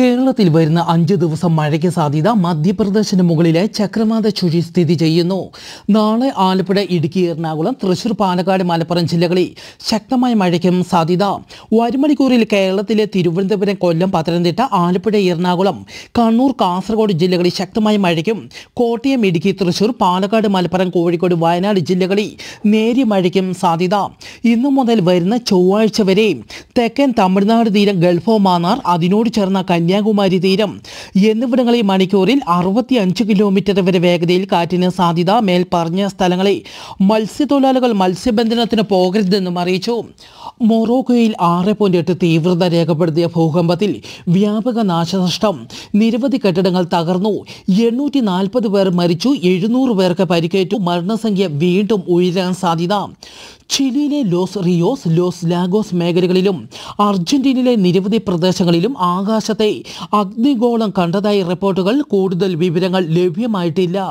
കേരളത്തിൽ വരുന്ന അഞ്ച് ദിവസം മഴയ്ക്ക് സാധ്യത മധ്യപ്രദേശിന് മുകളിലെ ചക്രവാത ചുഴി സ്ഥിതി ചെയ്യുന്നു നാളെ ആലപ്പുഴ ഇടുക്കി എറണാകുളം തൃശൂർ പാലക്കാട് മലപ്പുറം ജില്ലകളിൽ ശക്തമായ മഴയ്ക്കും സാധ്യത വരുമണിക്കൂറിൽ കേരളത്തിലെ തിരുവനന്തപുരം കൊല്ലം പത്തനംതിട്ട ആലപ്പുഴ എറണാകുളം കണ്ണൂർ കാസർഗോഡ് ജില്ലകളിൽ ശക്തമായ മഴയ്ക്കും കോട്ടയം ഇടുക്കി തൃശൂർ പാലക്കാട് മലപ്പുറം കോഴിക്കോട് വയനാട് ജില്ലകളിൽ നേരിയ മഴയ്ക്കും സാധ്യത ഇന്നു മുതൽ വരുന്ന ചൊവ്വാഴ്ച വരെ തെക്കൻ തമിഴ്നാട് തീരം ഗൾഫ് മാന്നാർ അതിനോട് ചേർന്ന കന്യ കന്യാകുമാരി തീരം എന്നിവിടങ്ങളിൽ മണിക്കൂറിൽ അറുപത്തി അഞ്ച് കിലോമീറ്റർ വരെ വേഗതയിൽ കാറ്റിന് സാധ്യത മേൽപ്പറഞ്ഞ സ്ഥലങ്ങളിൽ മത്സ്യത്തൊഴിലാളികൾ മത്സ്യബന്ധനത്തിന് പോകരുതെന്നും അറിയിച്ചു മൊറോക്കോയിൽ ആറ് പോയിന്റ് എട്ട് തീവ്രത രേഖപ്പെടുത്തിയ ഭൂകമ്പത്തിൽ വ്യാപക നാശനഷ്ടം നിരവധി കെട്ടിടങ്ങൾ തകർന്നു എണ്ണൂറ്റി നാൽപ്പത് പേർ മരിച്ചു എഴുന്നൂറ് പേർക്ക് പരിക്കേറ്റു മരണസംഖ്യ വീണ്ടും ഉയരാൻ സാധ്യത ചിലിയിലെ ലോസ് റിയോസ് ലോസ് ലാഗോസ് മേഖലകളിലും അർജന്റീനയിലെ നിരവധി പ്രദേശങ്ങളിലും ആകാശത്തെ അഗ്നിഗോളം കണ്ടതായി റിപ്പോർട്ടുകൾ കൂടുതൽ വിവരങ്ങൾ ലഭ്യമായിട്ടില്ല